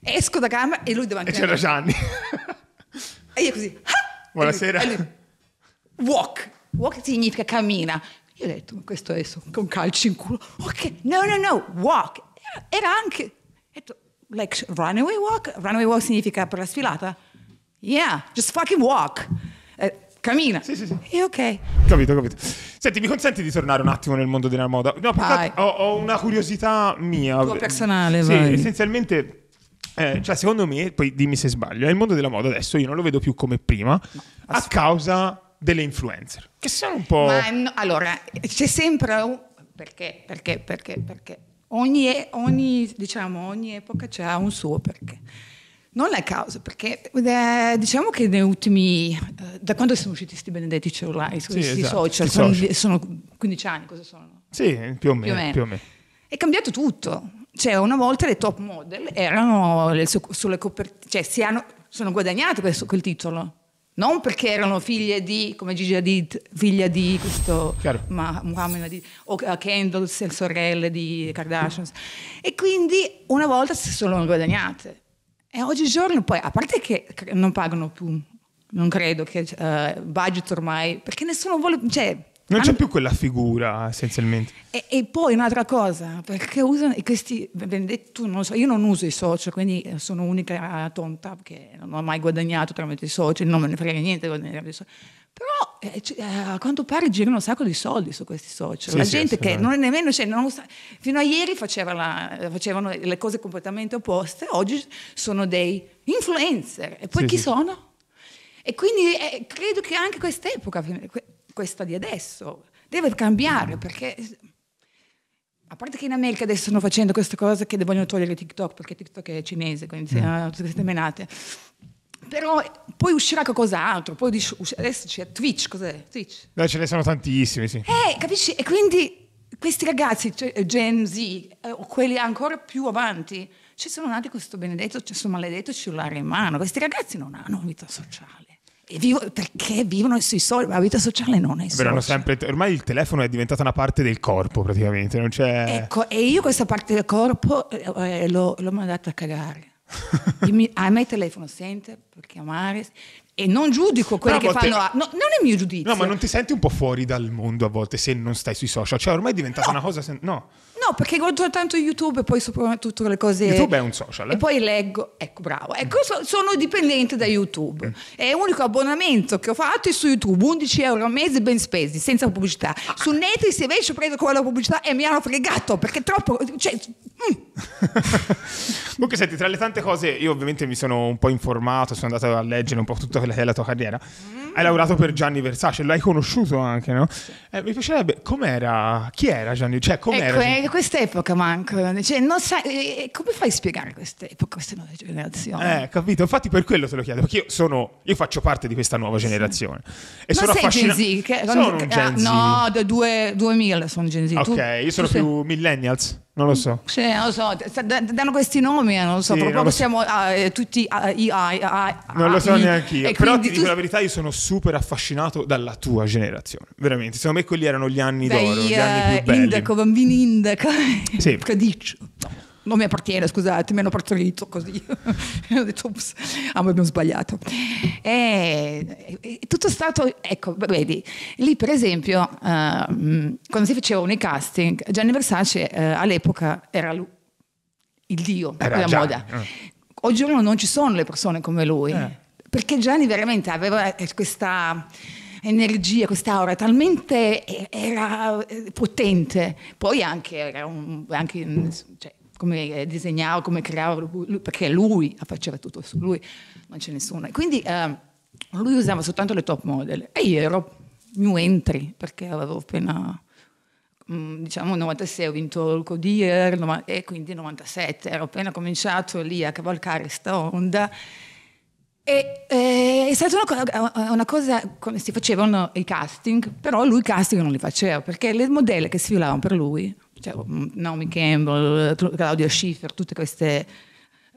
Esco da camera e lui davanti. E c'era Gianni. e io così. Ah! Buonasera. E lui, e lui, walk. Walk significa cammina. Io ho detto, questo adesso con calci in culo. Ok, no, no, no, walk. Era anche, detto, like runaway walk. Runaway walk significa per la sfilata. Yeah, just fucking walk. Eh, cammina. Sì, sì, sì. E ok. Capito, capito. Senti, mi consenti di tornare un attimo nel mondo della moda? No, perché ho, ho, una curiosità mia. Tua personale, sì, vai. essenzialmente eh, cioè, secondo me, poi dimmi se sbaglio, è il mondo della moda adesso io non lo vedo più come prima no, a causa delle influencer, che sono un po'... Ma, no, mm, allora, c'è sempre un... Perché, perché, perché, perché? Ogni, ogni, diciamo, ogni epoca c'ha un suo perché. Non la causa, perché eh, diciamo che negli ultimi, eh, da quando sono usciti questi benedetti cellulari, questi sì, esatto, social, sono, sono 15 anni, cosa sono? Sì, più o meno. Più o meno. Più o meno. È cambiato tutto, cioè una volta le top model erano le, sulle copertine, cioè si hanno, sono guadagnate questo, quel titolo. Non perché erano figlie di, come Gigi Hadid, figlia di questo ma, Muhammad Hadid, o Kendall, sorelle di Kardashian. E quindi una volta si sono guadagnate. E oggigiorno poi, a parte che non pagano più, non credo che uh, budget ormai, perché nessuno vuole, cioè non c'è più quella figura essenzialmente. E, e poi un'altra cosa, perché usano questi, tu non so, io non uso i social, quindi eh, sono unica tonta che non ho mai guadagnato tramite i social, non me ne frega niente guadagnare i social. Però eh, c- eh, a quanto pare girano un sacco di soldi su questi social. Sì, la sì, gente che non è nemmeno, cioè, non sa, fino a ieri faceva la, facevano le cose completamente opposte, oggi sono dei influencer. E poi sì, chi sono? E quindi eh, credo che anche quest'epoca questa di adesso, deve cambiare perché... A parte che in America adesso stanno facendo queste cose che vogliono togliere TikTok perché TikTok è cinese, quindi mm. sono tutte queste menate. Però poi uscirà qualcos'altro, poi adesso c'è Twitch, cos'è? Twitch? Beh, ce ne sono tantissimi, sì. Eh, capisci? E quindi questi ragazzi, cioè Gen Z, eh, quelli ancora più avanti, ci sono nati questo benedetto, questo maledetto cellulare in mano. Questi ragazzi non hanno vita sociale. Vivo, perché vivono sui soldi, la vita sociale non è sempre Ormai il telefono è diventata una parte del corpo praticamente, non c'è... Ecco, e io questa parte del corpo eh, eh l'ho, l'ho mandata a cagare. a me il telefono sente per chiamare e non giudico quelli che fanno. no, non è il mio giudizio. No, ma non ti senti un po' fuori dal mondo a volte se non stai sui social? Cioè, ormai è diventata no. una cosa. Se, no. No, perché guardo tanto YouTube e poi soprattutto le cose... YouTube è un social. Eh? E poi leggo, ecco bravo, ecco, so, sono dipendente da YouTube. Mm. È l'unico abbonamento che ho fatto è su YouTube, 11 euro al mese ben spesi, senza pubblicità. Su Netflix invece ho preso quella pubblicità e mi hanno fregato, perché troppo... Cioè, mm. Comunque, senti, tra le tante cose, io ovviamente mi sono un po' informato, sono andato a leggere un po' tutta quella che è la tua carriera. Mm. Hai lavorato per Gianni Versace, l'hai conosciuto anche, no? Sì. Eh, mi piacerebbe, com'era, chi era Gianni? Cioè, com'era? Ecco, quest'epoca manco, cioè, non sai, come fai a spiegare quest'epoca, queste nuove generazioni? Eh, capito, infatti per quello te lo chiedo, perché io, sono, io faccio parte di questa nuova generazione. Sì. E Ma sono affascinato. affascina- Gen Z? Che, sono un ah, Gen Z. no, da 2000 sono Gen Z. Ok, tu, io sono più sei... millennials. Non lo so. Sì, non lo so. danno questi nomi, eh, non lo so. Sì, proprio lo siamo so. uh, tutti AI. Uh, non lo so neanche io. Però ti dico tu... la verità, io sono super affascinato dalla tua generazione. Veramente. Secondo me quelli erano gli anni Dai, d'oro, gli uh, anni eh, più belli. Indaco, bambini indico. Sì. Codiccio. No non mi appartiene, scusate, mi hanno partorito così. ho detto, ups, ah, abbiamo sbagliato. E, e, tutto stato, ecco, vedi, lì per esempio, uh, quando si facevano i casting, Gianni Versace uh, all'epoca era lui, il dio della moda. Eh. Oggigiorno non ci sono le persone come lui, eh. perché Gianni veramente aveva eh, questa energia, quest'aura talmente eh, era potente, poi anche era un, anche, cioè, come eh, disegnava, come creava, lui, perché lui faceva tutto su lui, non c'è nessuno. quindi eh, lui usava soltanto le top model e io ero new entry perché avevo appena, mm, diciamo, 96 ho vinto il Codier e quindi 97 ero appena cominciato lì a cavalcare questa onda. E, eh, è stata una, eh, una, cosa come si facevano i casting, però lui i casting non li faceva perché le modelle che sfilavano per lui cioè, mm, Naomi Campbell, Claudia Schiffer, tutte queste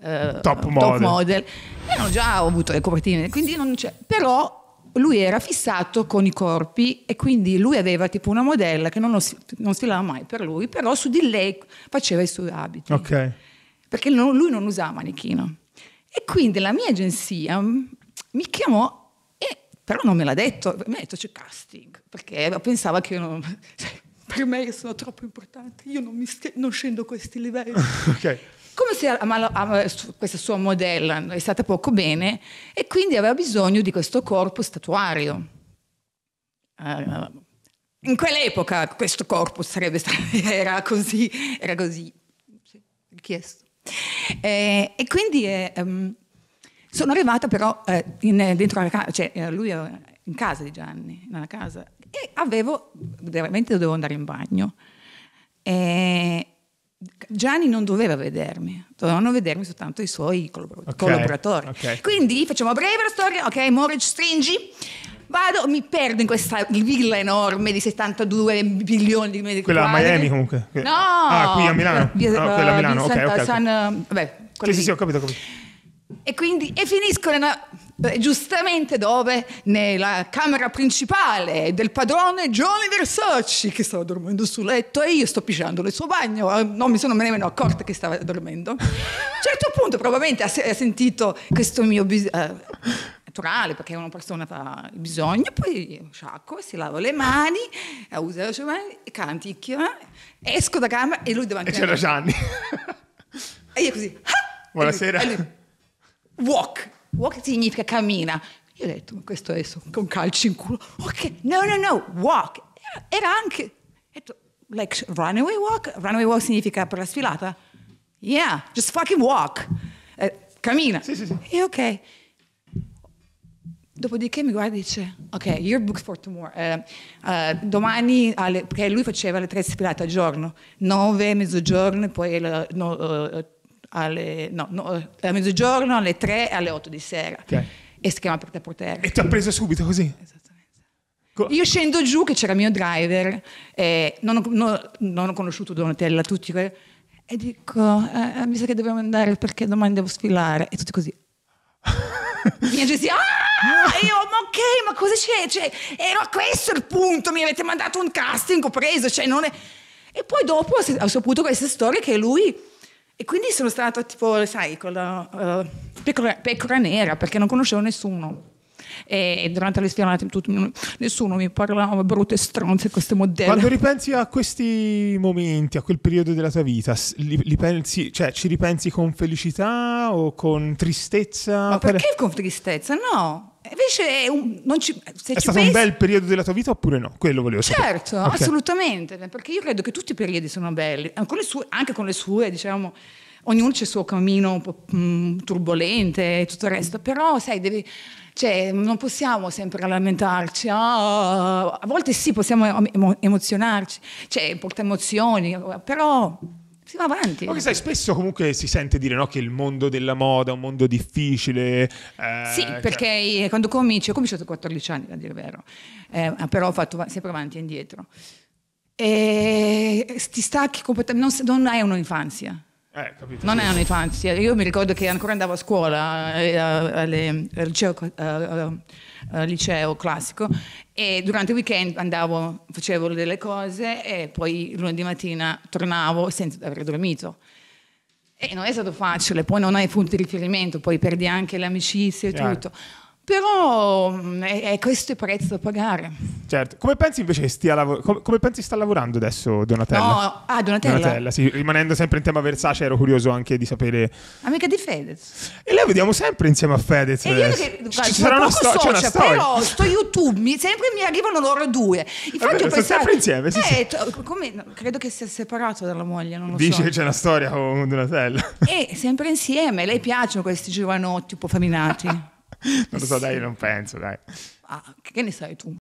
eh, top, top model. model. hanno già avuto le copertine, quindi non c'è. Però lui era fissato con i corpi e quindi lui aveva tipo una modella che non, si, non sfilava mai per lui, però su di lei faceva i suoi abiti. Ok. Perché non, lui non usava manichino. E quindi la mia agenzia mi chiamò e però non me l'ha detto, mi ha detto c'è casting, perché pensava che io non... Cioè, per me sono troppo importanti, io non, st- non scendo a questi livelli. okay. Come se amala, amala, questa sua modella è stata poco bene e quindi aveva bisogno di questo corpo statuario. Uh, in quell'epoca questo corpo sarebbe, era così, era così richiesto. Eh, e quindi eh, um, sono arrivata però eh, in, dentro la casa, cioè eh, lui in casa di Gianni, nella casa, e avevo, veramente dovevo andare in bagno. E Gianni non doveva vedermi, dovevano vedermi soltanto i suoi okay, collaboratori. Okay. Quindi facciamo breve la storia, ok, Moritz stringi. Vado, mi perdo in questa villa enorme di 72 milioni di metri Quella quadri. a Miami comunque. No! Ah, qui a Milano. Via, no, quella a Milano, ok, Santa, ok. San, vabbè, sì, sì, sì, ho capito, ho capito. E quindi e finisco nella giustamente dove? Nella camera principale del padrone Johnny Versace che stava dormendo sul letto e io sto pisciando nel suo bagno, eh, non mi sono nemmeno accorta che stava dormendo. A un certo punto probabilmente ha, sentito questo mio bisogno, eh, naturale perché una persona ha bisogno, poi sciacco, si lava le mani, usa le sue mani, canticchia, esco da camera e lui davanti E c'era Gianni. E io così. Ah! Buonasera. E lui, e lui, walk walk oh, significa cammina. Io ho detto, questo adesso con calci in culo, ok, oh, no, no, no, walk. Era anche, ho detto, like runaway walk? Runaway walk significa per la sfilata? Yeah, just fucking walk. Eh, cammina. Sì, sì, sì. E ok. Dopodiché mi guarda e dice, ok, you're booked for tomorrow. Eh, eh, domani, alle, perché lui faceva le tre sfilate al giorno, nove, mezzogiorno e poi il, no, uh, alle, no, no, eh, a mezzogiorno, alle 3 e alle 8 di sera. Okay. E si chiama Porta Portera. E ti ha preso subito così? Esattamente. Io scendo giù, che c'era il mio driver, eh, non, ho, no, non, ho, conosciuto Donatella, tutti e dico, eh, eh, mi sa che dobbiamo andare perché domani devo sfilare. E tutti così. mia gente ah! io, ma ok, ma cosa c'è? Cioè, era questo il punto, mi avete mandato un casting, ho preso, cioè non è... E poi dopo ho saputo questa storia che lui e quindi sono stata tipo, sai, con la uh, pecora, pecora, nera perché non conoscevo nessuno. E, durante le spionate nessuno mi parlava brutte stronze queste modelle. Quando ripensi a questi momenti, a quel periodo della tua vita, li, li pensi, cioè, ci ripensi con felicità o con tristezza? Ma perché con tristezza? No, Invece un, non ci, se è ci stato pensi... un bel periodo della tua vita oppure no? Quello volevo sapere. Certo, okay. assolutamente, perché io credo che tutti i periodi sono belli, eh, con sue, anche con le sue, diciamo, ognuno c'è il suo cammino un po' mh, mm, turbolente e tutto il resto, però sai, devi, cioè, non possiamo sempre lamentarci, oh, a volte sì, possiamo emozionarci, cioè, porta emozioni, però si va avanti. Ma che sai, spesso comunque si sente dire no, che il mondo della moda è un mondo difficile. Eh, sì, cioè perché quando comincio, ho cominciato a 14 anni, a dire vero, eh, però ho fatto sempre avanti e indietro. E ti stacchi completamente, non, non hai un'infanzia. Eh, non sì. è un'infanzia. Io mi ricordo che ancora andavo a scuola, eh, al liceo, eh, liceo, classico, e durante il weekend andavo, facevo delle cose e poi lunedì mattina tornavo senza aver dormito. E non è stato facile, poi non hai punti di riferimento, poi perdi anche le amicizie e tutto. Però mm, è, è questo il prezzo da pagare. Certo. Come pensi invece stia lav- come, come pensi sta lavorando adesso Donatella? No, ah, Donatella. Donatella sì. rimanendo sempre in tema Versace, ero curioso anche di sapere. Amica di Fedez. E la vediamo sempre insieme a Fedez. E adesso. io eh. che, guarda, una, sto- socia, una storia. Però sto YouTube, mi, sempre mi arrivano loro due. Infatti, Vabbè, pensavo, sempre insieme. Sì, eh, sì. Come, credo che sia separato dalla moglie. Non lo Dice so. che c'è una storia con Donatella. E sempre insieme. Lei piacciono questi giovanotti un po' faminati non lo so, dai, non penso, dai. Ah, che ne sai tu?